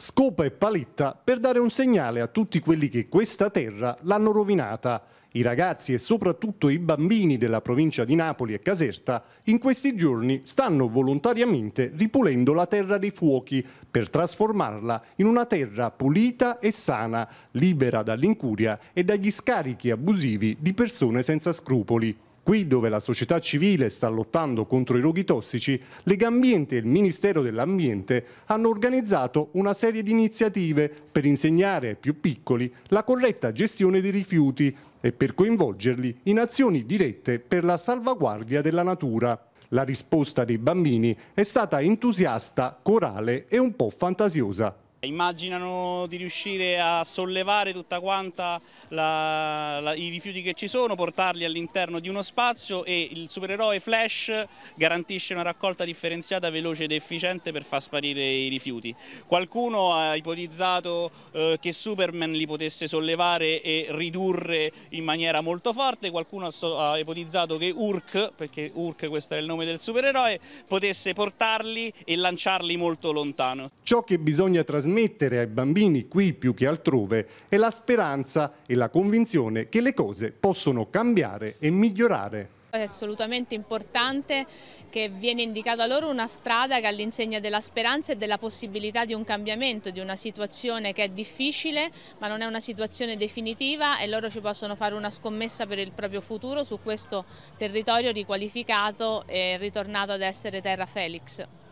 scopa e paletta per dare un segnale a tutti quelli che questa terra l'hanno rovinata. I ragazzi e soprattutto i bambini della provincia di Napoli e Caserta in questi giorni stanno volontariamente ripulendo la terra dei fuochi per trasformarla in una terra pulita e sana, libera dall'incuria e dagli scarichi abusivi di persone senza scrupoli. Qui dove la società civile sta lottando contro i roghi tossici, Legambiente e il Ministero dell'Ambiente hanno organizzato una serie di iniziative per insegnare ai più piccoli la corretta gestione dei rifiuti e per coinvolgerli in azioni dirette per la salvaguardia della natura. La risposta dei bambini è stata entusiasta, corale e un po' fantasiosa. Immaginano di riuscire a sollevare tutta quanta la, la, i rifiuti che ci sono, portarli all'interno di uno spazio e il supereroe Flash garantisce una raccolta differenziata veloce ed efficiente per far sparire i rifiuti. Qualcuno ha ipotizzato eh, che Superman li potesse sollevare e ridurre in maniera molto forte, qualcuno ha ipotizzato che Urk, perché Urk questo è il nome del supereroe, potesse portarli e lanciarli molto lontano. Ciò che bisogna trasmettere trasmettere ai bambini qui più che altrove è la speranza e la convinzione che le cose possono cambiare e migliorare. È assolutamente importante che viene indicata loro una strada che all'insegna della speranza e della possibilità di un cambiamento, di una situazione che è difficile ma non è una situazione definitiva e loro ci possono fare una scommessa per il proprio futuro su questo territorio riqualificato e ritornato ad essere terra felix.